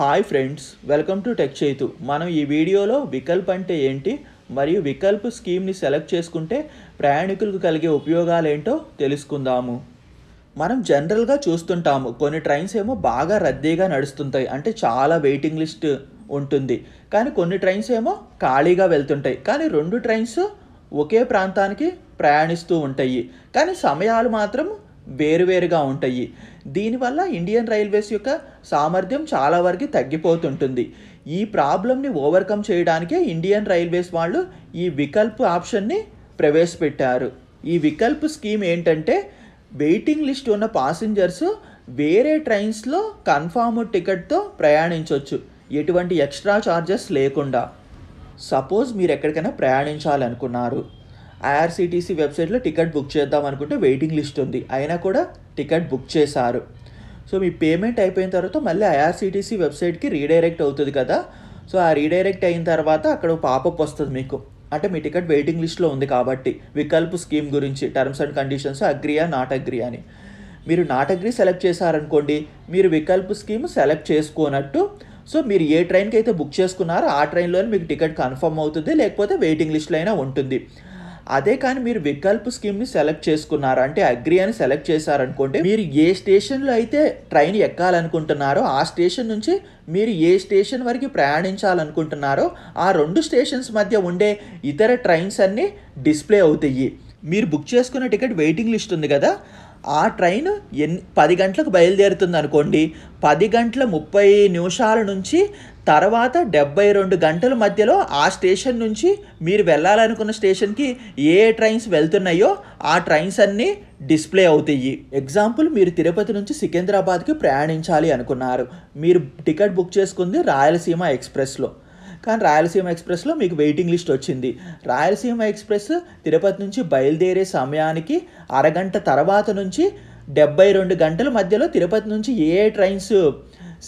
hi friends welcome to tech చేతు మనం ఈ వీడియోలో వికల్ప్ అంటే ఏంటి మరియు వికల్ప్ స్కీమ్ని సెలెక్ట్ చేసుకుంటే ప్రయాణికులకు కలిగే ఉపయోగాలు ఏంటో తెలుసుకుందాము మనం జనరల్గా చూస్తుంటాము కొన్ని ట్రైన్స్ ఏమో బాగా రద్దీగా నడుస్తుంటాయి అంటే చాలా వెయిటింగ్ లిస్ట్ ఉంటుంది కానీ కొన్ని ట్రైన్స్ ఏమో ఖాళీగా వెళ్తుంటాయి కానీ రెండు ట్రైన్స్ ఒకే ప్రాంతానికి ప్రయాణిస్తూ ఉంటాయి కానీ సమయాలు మాత్రం వేరువేరుగా ఉంటాయి దీనివల్ల ఇండియన్ రైల్వేస్ యొక్క సామర్థ్యం చాలా వరకు తగ్గిపోతుంటుంది ఈ ప్రాబ్లమ్ని ఓవర్కమ్ చేయడానికే ఇండియన్ రైల్వేస్ వాళ్ళు ఈ వికల్ప్ ఆప్షన్ని ప్రవేశపెట్టారు ఈ వికల్ప్ స్కీమ్ ఏంటంటే వెయిటింగ్ లిస్ట్ ఉన్న పాసింజర్స్ వేరే ట్రైన్స్లో కన్ఫామ్ టికెట్తో ప్రయాణించవచ్చు ఎటువంటి ఎక్స్ట్రా ఛార్జెస్ లేకుండా సపోజ్ మీరు ఎక్కడికైనా ప్రయాణించాలనుకున్నారు ఐఆర్సీటీసీ వెబ్సైట్లో టికెట్ బుక్ చేద్దాం అనుకుంటే వెయిటింగ్ లిస్ట్ ఉంది అయినా కూడా టికెట్ బుక్ చేశారు సో మీ పేమెంట్ అయిపోయిన తర్వాత మళ్ళీ ఐఆర్సీటీసీ వెబ్సైట్కి రీడైరెక్ట్ అవుతుంది కదా సో ఆ రీడైరెక్ట్ అయిన తర్వాత అక్కడ పాపప్ వస్తుంది మీకు అంటే మీ టికెట్ వెయిటింగ్ లిస్ట్లో ఉంది కాబట్టి వికల్ప్ స్కీమ్ గురించి టర్మ్స్ అండ్ కండిషన్స్ అగ్రియా నాట్ అగ్రియా అని మీరు నాట్ అగ్రి సెలెక్ట్ చేశారనుకోండి మీరు వికల్ప్ స్కీమ్ సెలెక్ట్ చేసుకోనట్టు సో మీరు ఏ ట్రైన్కి అయితే బుక్ చేసుకున్నారో ఆ ట్రైన్లోనే మీకు టికెట్ కన్ఫర్మ్ అవుతుంది లేకపోతే వెయిటింగ్ లిస్ట్లో అయినా ఉంటుంది అదే కానీ మీరు వికల్ప్ ని సెలెక్ట్ చేసుకున్నారు అంటే అగ్రి అని సెలెక్ట్ చేశారనుకోండి మీరు ఏ స్టేషన్లో అయితే ట్రైన్ ఎక్కాలనుకుంటున్నారో ఆ స్టేషన్ నుంచి మీరు ఏ స్టేషన్ వరకు ప్రయాణించాలనుకుంటున్నారో ఆ రెండు స్టేషన్స్ మధ్య ఉండే ఇతర ట్రైన్స్ అన్నీ డిస్ప్లే అవుతాయి మీరు బుక్ చేసుకున్న టికెట్ వెయిటింగ్ లిస్ట్ ఉంది కదా ఆ ట్రైన్ ఎన్ పది గంటలకు బయలుదేరుతుంది అనుకోండి పది గంటల ముప్పై నిమిషాల నుంచి తర్వాత డెబ్బై రెండు గంటల మధ్యలో ఆ స్టేషన్ నుంచి మీరు వెళ్ళాలనుకున్న స్టేషన్కి ఏ ట్రైన్స్ వెళ్తున్నాయో ఆ ట్రైన్స్ అన్నీ డిస్ప్లే అవుతాయి ఎగ్జాంపుల్ మీరు తిరుపతి నుంచి సికింద్రాబాద్కి ప్రయాణించాలి అనుకున్నారు మీరు టికెట్ బుక్ చేసుకుంది రాయలసీమ ఎక్స్ప్రెస్లో కానీ రాయలసీమ ఎక్స్ప్రెస్లో మీకు వెయిటింగ్ లిస్ట్ వచ్చింది రాయలసీమ ఎక్స్ప్రెస్ తిరుపతి నుంచి బయలుదేరే సమయానికి అరగంట తర్వాత నుంచి డెబ్బై రెండు గంటల మధ్యలో తిరుపతి నుంచి ఏ ట్రైన్స్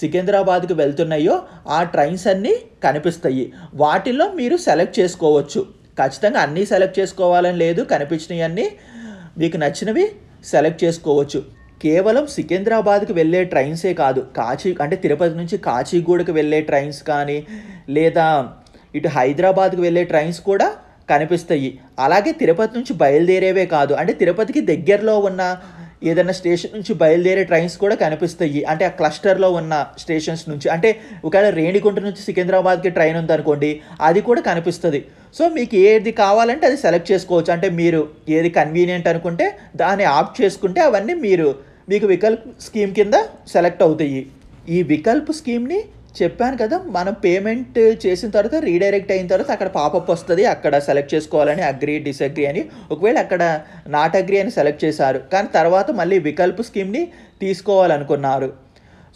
సికింద్రాబాద్కి వెళ్తున్నాయో ఆ ట్రైన్స్ అన్నీ కనిపిస్తాయి వాటిల్లో మీరు సెలెక్ట్ చేసుకోవచ్చు ఖచ్చితంగా అన్నీ సెలెక్ట్ చేసుకోవాలని లేదు కనిపించినవన్నీ మీకు నచ్చినవి సెలెక్ట్ చేసుకోవచ్చు కేవలం సికింద్రాబాద్కి వెళ్ళే ట్రైన్సే కాదు కాచి అంటే తిరుపతి నుంచి కాచిగూడకి వెళ్ళే ట్రైన్స్ కానీ లేదా ఇటు హైదరాబాద్కి వెళ్ళే ట్రైన్స్ కూడా కనిపిస్తాయి అలాగే తిరుపతి నుంచి బయలుదేరేవే కాదు అంటే తిరుపతికి దగ్గరలో ఉన్న ఏదైనా స్టేషన్ నుంచి బయలుదేరే ట్రైన్స్ కూడా కనిపిస్తాయి అంటే ఆ క్లస్టర్లో ఉన్న స్టేషన్స్ నుంచి అంటే ఒకవేళ రేణిగుంట నుంచి సికింద్రాబాద్కి ట్రైన్ ఉందనుకోండి అది కూడా కనిపిస్తుంది సో మీకు ఏది కావాలంటే అది సెలెక్ట్ చేసుకోవచ్చు అంటే మీరు ఏది కన్వీనియంట్ అనుకుంటే దాన్ని ఆప్ చేసుకుంటే అవన్నీ మీరు మీకు వికల్ప్ స్కీమ్ కింద సెలెక్ట్ అవుతాయి ఈ వికల్ప్ స్కీమ్ని చెప్పాను కదా మనం పేమెంట్ చేసిన తర్వాత రీడైరెక్ట్ అయిన తర్వాత అక్కడ పాపప్ వస్తుంది అక్కడ సెలెక్ట్ చేసుకోవాలని అగ్రి డిసగ్రీ అని ఒకవేళ అక్కడ నాట్ అగ్రి అని సెలెక్ట్ చేశారు కానీ తర్వాత మళ్ళీ వికల్ప్ స్కీమ్ని తీసుకోవాలనుకున్నారు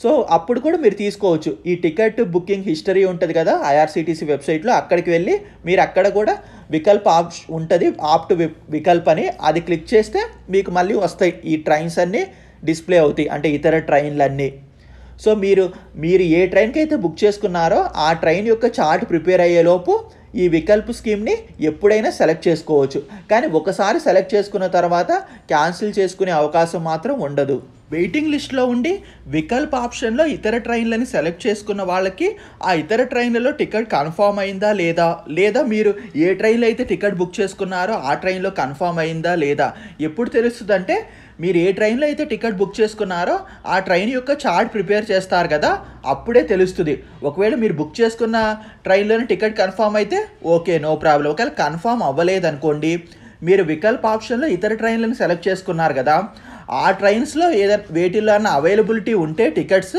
సో అప్పుడు కూడా మీరు తీసుకోవచ్చు ఈ టికెట్ బుకింగ్ హిస్టరీ ఉంటుంది కదా ఐఆర్సిటీసీ వెబ్సైట్లో అక్కడికి వెళ్ళి మీరు అక్కడ కూడా వికల్ప్ ఆప్ ఉంటుంది ఆప్ట్ వికల్ప్ అని అది క్లిక్ చేస్తే మీకు మళ్ళీ వస్తాయి ఈ ట్రైన్స్ అన్నీ డిస్ప్లే అవుతాయి అంటే ఇతర ట్రైన్లన్నీ సో మీరు మీరు ఏ ట్రైన్కి అయితే బుక్ చేసుకున్నారో ఆ ట్రైన్ యొక్క చార్ట్ ప్రిపేర్ అయ్యేలోపు ఈ వికల్ప స్కీమ్ని ఎప్పుడైనా సెలెక్ట్ చేసుకోవచ్చు కానీ ఒకసారి సెలెక్ట్ చేసుకున్న తర్వాత క్యాన్సిల్ చేసుకునే అవకాశం మాత్రం ఉండదు వెయిటింగ్ లిస్ట్లో ఉండి వికల్ప ఆప్షన్లో ఇతర ట్రైన్లని సెలెక్ట్ చేసుకున్న వాళ్ళకి ఆ ఇతర ట్రైన్లలో టికెట్ కన్ఫామ్ అయిందా లేదా లేదా మీరు ఏ ట్రైన్లో అయితే టికెట్ బుక్ చేసుకున్నారో ఆ ట్రైన్లో కన్ఫామ్ అయిందా లేదా ఎప్పుడు తెలుస్తుందంటే మీరు ఏ ట్రైన్లో అయితే టికెట్ బుక్ చేసుకున్నారో ఆ ట్రైన్ యొక్క చార్ట్ ప్రిపేర్ చేస్తారు కదా అప్పుడే తెలుస్తుంది ఒకవేళ మీరు బుక్ చేసుకున్న ట్రైన్లోని టికెట్ కన్ఫామ్ అయితే ఓకే నో ప్రాబ్లం ఒకవేళ కన్ఫామ్ అవ్వలేదనుకోండి మీరు వికల్ప ఆప్షన్లో ఇతర ట్రైన్లను సెలెక్ట్ చేసుకున్నారు కదా ఆ ట్రైన్స్లో ఏదైనా వేటిలో అన్న అవైలబిలిటీ ఉంటే టికెట్స్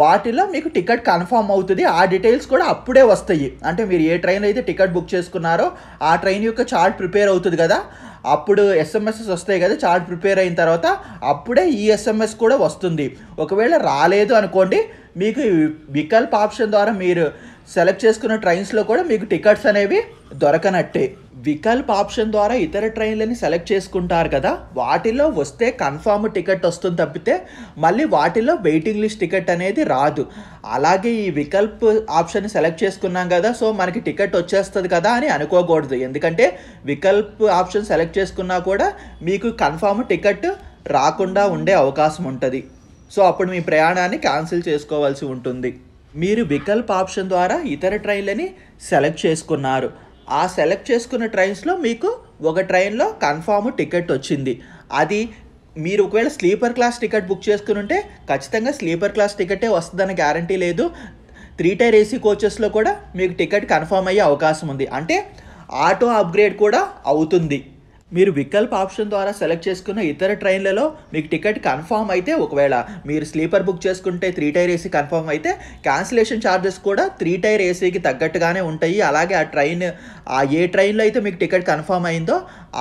వాటిలో మీకు టికెట్ కన్ఫర్మ్ అవుతుంది ఆ డీటెయిల్స్ కూడా అప్పుడే వస్తాయి అంటే మీరు ఏ ట్రైన్ అయితే టికెట్ బుక్ చేసుకున్నారో ఆ ట్రైన్ యొక్క చార్ట్ ప్రిపేర్ అవుతుంది కదా అప్పుడు ఎస్ఎంఎస్ఎస్ వస్తాయి కదా చార్ట్ ప్రిపేర్ అయిన తర్వాత అప్పుడే ఈ ఎస్ఎంఎస్ కూడా వస్తుంది ఒకవేళ రాలేదు అనుకోండి మీకు వికల్ప్ ఆప్షన్ ద్వారా మీరు సెలెక్ట్ చేసుకున్న ట్రైన్స్లో కూడా మీకు టికెట్స్ అనేవి దొరకనట్టే వికల్ప్ ఆప్షన్ ద్వారా ఇతర ట్రైన్లని సెలెక్ట్ చేసుకుంటారు కదా వాటిలో వస్తే కన్ఫామ్ టికెట్ వస్తుంది తప్పితే మళ్ళీ వాటిలో వెయిటింగ్ లిస్ట్ టికెట్ అనేది రాదు అలాగే ఈ వికల్ప్ ఆప్షన్ సెలెక్ట్ చేసుకున్నాం కదా సో మనకి టికెట్ వచ్చేస్తుంది కదా అని అనుకోకూడదు ఎందుకంటే వికల్ప్ ఆప్షన్ సెలెక్ట్ చేసుకున్నా కూడా మీకు కన్ఫామ్ టికెట్ రాకుండా ఉండే అవకాశం ఉంటుంది సో అప్పుడు మీ ప్రయాణాన్ని క్యాన్సిల్ చేసుకోవాల్సి ఉంటుంది మీరు వికల్ప్ ఆప్షన్ ద్వారా ఇతర ట్రైన్లని సెలెక్ట్ చేసుకున్నారు ఆ సెలెక్ట్ చేసుకున్న ట్రైన్స్లో మీకు ఒక ట్రైన్లో కన్ఫామ్ టికెట్ వచ్చింది అది మీరు ఒకవేళ స్లీపర్ క్లాస్ టికెట్ బుక్ చేసుకుని ఉంటే ఖచ్చితంగా స్లీపర్ క్లాస్ టికెటే వస్తుందని గ్యారంటీ లేదు త్రీ టైర్ ఏసీ కోచెస్లో కూడా మీకు టికెట్ కన్ఫామ్ అయ్యే అవకాశం ఉంది అంటే ఆటో అప్గ్రేడ్ కూడా అవుతుంది మీరు వికల్ప ఆప్షన్ ద్వారా సెలెక్ట్ చేసుకున్న ఇతర ట్రైన్లలో మీకు టికెట్ కన్ఫామ్ అయితే ఒకవేళ మీరు స్లీపర్ బుక్ చేసుకుంటే త్రీ టైర్ ఏసీ కన్ఫామ్ అయితే క్యాన్సిలేషన్ ఛార్జెస్ కూడా త్రీ టైర్ ఏసీకి తగ్గట్టుగానే ఉంటాయి అలాగే ఆ ట్రైన్ ఆ ఏ ట్రైన్లో అయితే మీకు టికెట్ కన్ఫామ్ అయిందో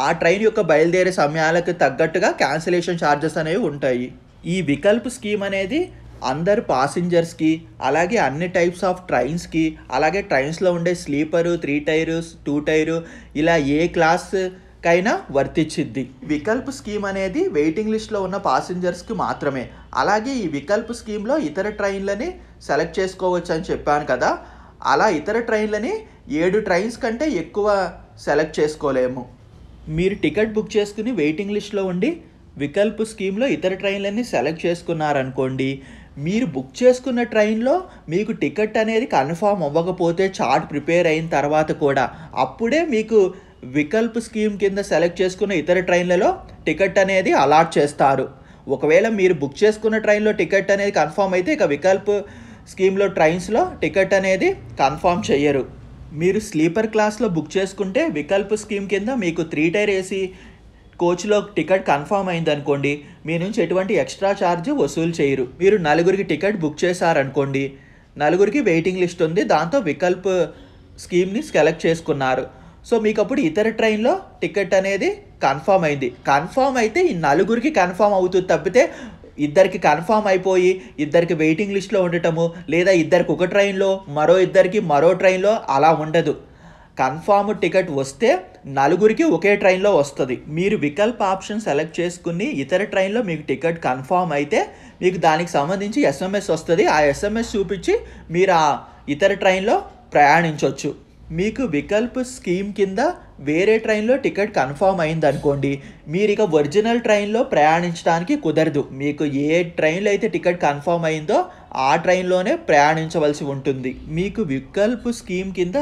ఆ ట్రైన్ యొక్క బయలుదేరే సమయాలకు తగ్గట్టుగా క్యాన్సిలేషన్ ఛార్జెస్ అనేవి ఉంటాయి ఈ వికల్ప్ స్కీమ్ అనేది అందరు పాసింజర్స్కి అలాగే అన్ని టైప్స్ ఆఫ్ ట్రైన్స్కి అలాగే ట్రైన్స్లో ఉండే sleeper three tier two tier ఇలా ఏ క్లాస్ కైనా వర్తించింది వికల్ప్ స్కీమ్ అనేది వెయిటింగ్ లిస్ట్లో ఉన్న పాసింజర్స్కి మాత్రమే అలాగే ఈ వికల్ప్ స్కీమ్లో ఇతర ట్రైన్లని సెలెక్ట్ చేసుకోవచ్చు అని చెప్పాను కదా అలా ఇతర ట్రైన్లని ఏడు ట్రైన్స్ కంటే ఎక్కువ సెలెక్ట్ చేసుకోలేము మీరు టికెట్ బుక్ చేసుకుని వెయిటింగ్ లిస్ట్లో ఉండి వికల్ప్ స్కీమ్లో ఇతర ట్రైన్లని సెలెక్ట్ చేసుకున్నారనుకోండి మీరు బుక్ చేసుకున్న ట్రైన్లో మీకు టికెట్ అనేది కన్ఫామ్ అవ్వకపోతే చార్ట్ ప్రిపేర్ అయిన తర్వాత కూడా అప్పుడే మీకు వికల్ప్ స్కీమ్ కింద సెలెక్ట్ చేసుకున్న ఇతర ట్రైన్లలో టికెట్ అనేది అలాట్ చేస్తారు ఒకవేళ మీరు బుక్ చేసుకున్న ట్రైన్లో టికెట్ అనేది కన్ఫామ్ అయితే ఇక వికల్ప్ స్కీమ్లో ట్రైన్స్లో టికెట్ అనేది కన్ఫామ్ చేయరు మీరు స్లీపర్ క్లాస్లో బుక్ చేసుకుంటే వికల్ప్ స్కీమ్ కింద మీకు త్రీ టైర్ ఏసీ కోచ్లో టికెట్ కన్ఫామ్ అయిందనుకోండి మీ నుంచి ఎటువంటి ఎక్స్ట్రా ఛార్జ్ వసూలు చేయరు మీరు నలుగురికి టికెట్ బుక్ చేశారనుకోండి నలుగురికి వెయిటింగ్ లిస్ట్ ఉంది దాంతో వికల్ప్ స్కీమ్ని సెలెక్ట్ చేసుకున్నారు సో మీకు అప్పుడు ఇతర ట్రైన్లో టికెట్ అనేది కన్ఫామ్ అయింది కన్ఫామ్ అయితే ఈ నలుగురికి కన్ఫామ్ అవుతుంది తప్పితే ఇద్దరికి కన్ఫామ్ అయిపోయి ఇద్దరికి వెయిటింగ్ లిస్ట్లో ఉండటము లేదా ఇద్దరికి ఒక ట్రైన్లో మరో ఇద్దరికి మరో ట్రైన్లో అలా ఉండదు కన్ఫామ్ టికెట్ వస్తే నలుగురికి ఒకే ట్రైన్లో వస్తుంది మీరు వికల్ప ఆప్షన్ సెలెక్ట్ చేసుకుని ఇతర ట్రైన్లో మీకు టికెట్ కన్ఫామ్ అయితే మీకు దానికి సంబంధించి ఎస్ఎంఎస్ వస్తుంది ఆ ఎస్ఎంఎస్ చూపించి మీరు ఆ ఇతర ట్రైన్లో ప్రయాణించవచ్చు మీకు వికల్ప్ స్కీమ్ కింద వేరే ట్రైన్లో టికెట్ కన్ఫామ్ అయిందనుకోండి మీరు ఇక ఒరిజినల్ ట్రైన్లో ప్రయాణించడానికి కుదరదు మీకు ఏ ట్రైన్లో అయితే టికెట్ కన్ఫామ్ అయిందో ఆ ట్రైన్లోనే ప్రయాణించవలసి ఉంటుంది మీకు వికల్ప్ స్కీమ్ కింద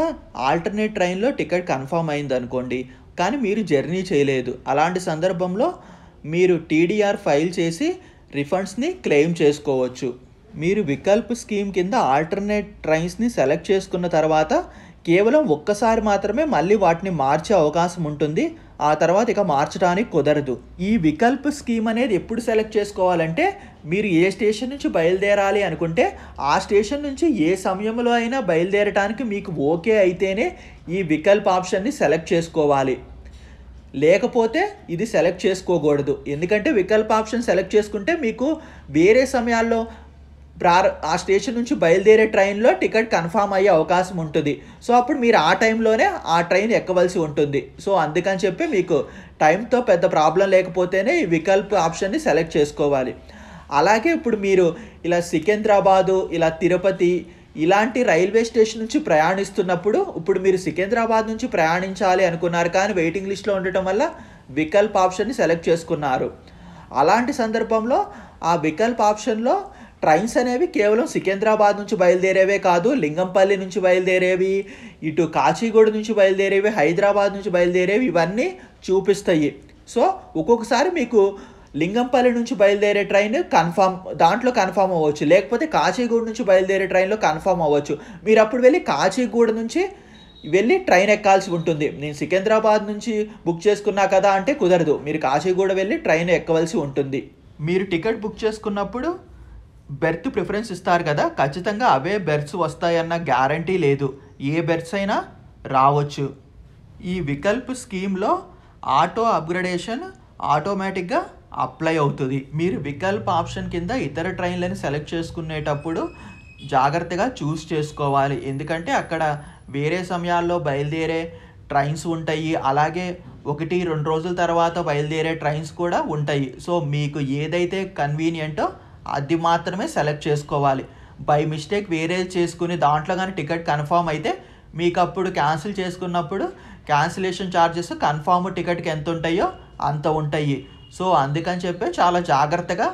ఆల్టర్నేట్ ట్రైన్లో టికెట్ కన్ఫామ్ అయిందనుకోండి కానీ మీరు జర్నీ చేయలేదు అలాంటి సందర్భంలో మీరు టీడీఆర్ ఫైల్ చేసి రిఫండ్స్ని క్లెయిమ్ చేసుకోవచ్చు మీరు వికల్ప్ స్కీమ్ కింద ఆల్టర్నేట్ ట్రైన్స్ని సెలెక్ట్ చేసుకున్న తర్వాత కేవలం ఒక్కసారి మాత్రమే మళ్ళీ వాటిని మార్చే అవకాశం ఉంటుంది ఆ తర్వాత ఇక మార్చడానికి కుదరదు ఈ వికల్ప స్కీమ్ అనేది ఎప్పుడు సెలెక్ట్ చేసుకోవాలంటే మీరు ఏ స్టేషన్ నుంచి బయలుదేరాలి అనుకుంటే ఆ స్టేషన్ నుంచి ఏ సమయంలో అయినా బయలుదేరడానికి మీకు ఓకే అయితేనే ఈ వికల్ప్ ఆప్షన్ని సెలెక్ట్ చేసుకోవాలి లేకపోతే ఇది సెలెక్ట్ చేసుకోకూడదు ఎందుకంటే వికల్ప ఆప్షన్ సెలెక్ట్ చేసుకుంటే మీకు వేరే సమయాల్లో ప్రార ఆ స్టేషన్ నుంచి బయలుదేరే ట్రైన్లో టికెట్ కన్ఫామ్ అయ్యే అవకాశం ఉంటుంది సో అప్పుడు మీరు ఆ టైంలోనే ఆ ట్రైన్ ఎక్కవలసి ఉంటుంది సో అందుకని చెప్పి మీకు టైంతో పెద్ద ప్రాబ్లం లేకపోతేనే ఈ వికల్ప్ ఆప్షన్ని సెలెక్ట్ చేసుకోవాలి అలాగే ఇప్పుడు మీరు ఇలా సికింద్రాబాదు ఇలా తిరుపతి ఇలాంటి రైల్వే స్టేషన్ నుంచి ప్రయాణిస్తున్నప్పుడు ఇప్పుడు మీరు సికింద్రాబాద్ నుంచి ప్రయాణించాలి అనుకున్నారు కానీ వెయిటింగ్ లిస్ట్లో ఉండటం వల్ల వికల్ప్ ఆప్షన్ని సెలెక్ట్ చేసుకున్నారు అలాంటి సందర్భంలో ఆ వికల్ప్ ఆప్షన్లో ట్రైన్స్ అనేవి కేవలం సికింద్రాబాద్ నుంచి బయలుదేరేవే కాదు లింగంపల్లి నుంచి బయలుదేరేవి ఇటు కాచిగూడ నుంచి బయలుదేరేవి హైదరాబాద్ నుంచి బయలుదేరేవి ఇవన్నీ చూపిస్తాయి సో ఒక్కొక్కసారి మీకు లింగంపల్లి నుంచి బయలుదేరే ట్రైన్ కన్ఫామ్ దాంట్లో కన్ఫామ్ అవ్వచ్చు లేకపోతే కాచిగూడ నుంచి బయలుదేరే ట్రైన్లో కన్ఫామ్ అవ్వచ్చు మీరు అప్పుడు వెళ్ళి కాచిగూడ నుంచి వెళ్ళి ట్రైన్ ఎక్కాల్సి ఉంటుంది నేను సికింద్రాబాద్ నుంచి బుక్ చేసుకున్నా కదా అంటే కుదరదు మీరు కాచిగూడ వెళ్ళి ట్రైన్ ఎక్కవలసి ఉంటుంది మీరు టికెట్ బుక్ చేసుకున్నప్పుడు బెర్త్ ప్రిఫరెన్స్ ఇస్తారు కదా ఖచ్చితంగా అవే బెర్త్స్ వస్తాయన్న గ్యారంటీ లేదు ఏ బెర్త్స్ అయినా రావచ్చు ఈ వికల్ప్ స్కీమ్లో ఆటో అప్గ్రేడేషన్ ఆటోమేటిక్గా అప్లై అవుతుంది మీరు వికల్ప్ ఆప్షన్ కింద ఇతర ట్రైన్లను సెలెక్ట్ చేసుకునేటప్పుడు జాగ్రత్తగా చూస్ చేసుకోవాలి ఎందుకంటే అక్కడ వేరే సమయాల్లో బయలుదేరే ట్రైన్స్ ఉంటాయి అలాగే ఒకటి రెండు రోజుల తర్వాత బయలుదేరే ట్రైన్స్ కూడా ఉంటాయి సో మీకు ఏదైతే కన్వీనియంటో అది మాత్రమే సెలెక్ట్ చేసుకోవాలి బై మిస్టేక్ వేరే చేసుకుని దాంట్లో కానీ టికెట్ కన్ఫామ్ అయితే మీకు అప్పుడు క్యాన్సిల్ చేసుకున్నప్పుడు క్యాన్సిలేషన్ ఛార్జెస్ కన్ఫామ్ టికెట్కి ఎంత ఉంటాయో అంత ఉంటాయి సో అందుకని చెప్పి చాలా జాగ్రత్తగా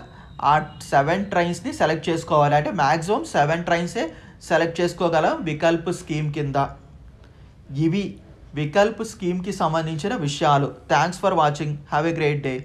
ఆ సెవెన్ ట్రైన్స్ని సెలెక్ట్ చేసుకోవాలి అంటే మ్యాక్సిమం సెవెన్ ట్రైన్సే సెలెక్ట్ చేసుకోగలం వికల్ప్ స్కీమ్ కింద ఇవి వికల్ప్ స్కీమ్కి సంబంధించిన విషయాలు thanks for watching have a great day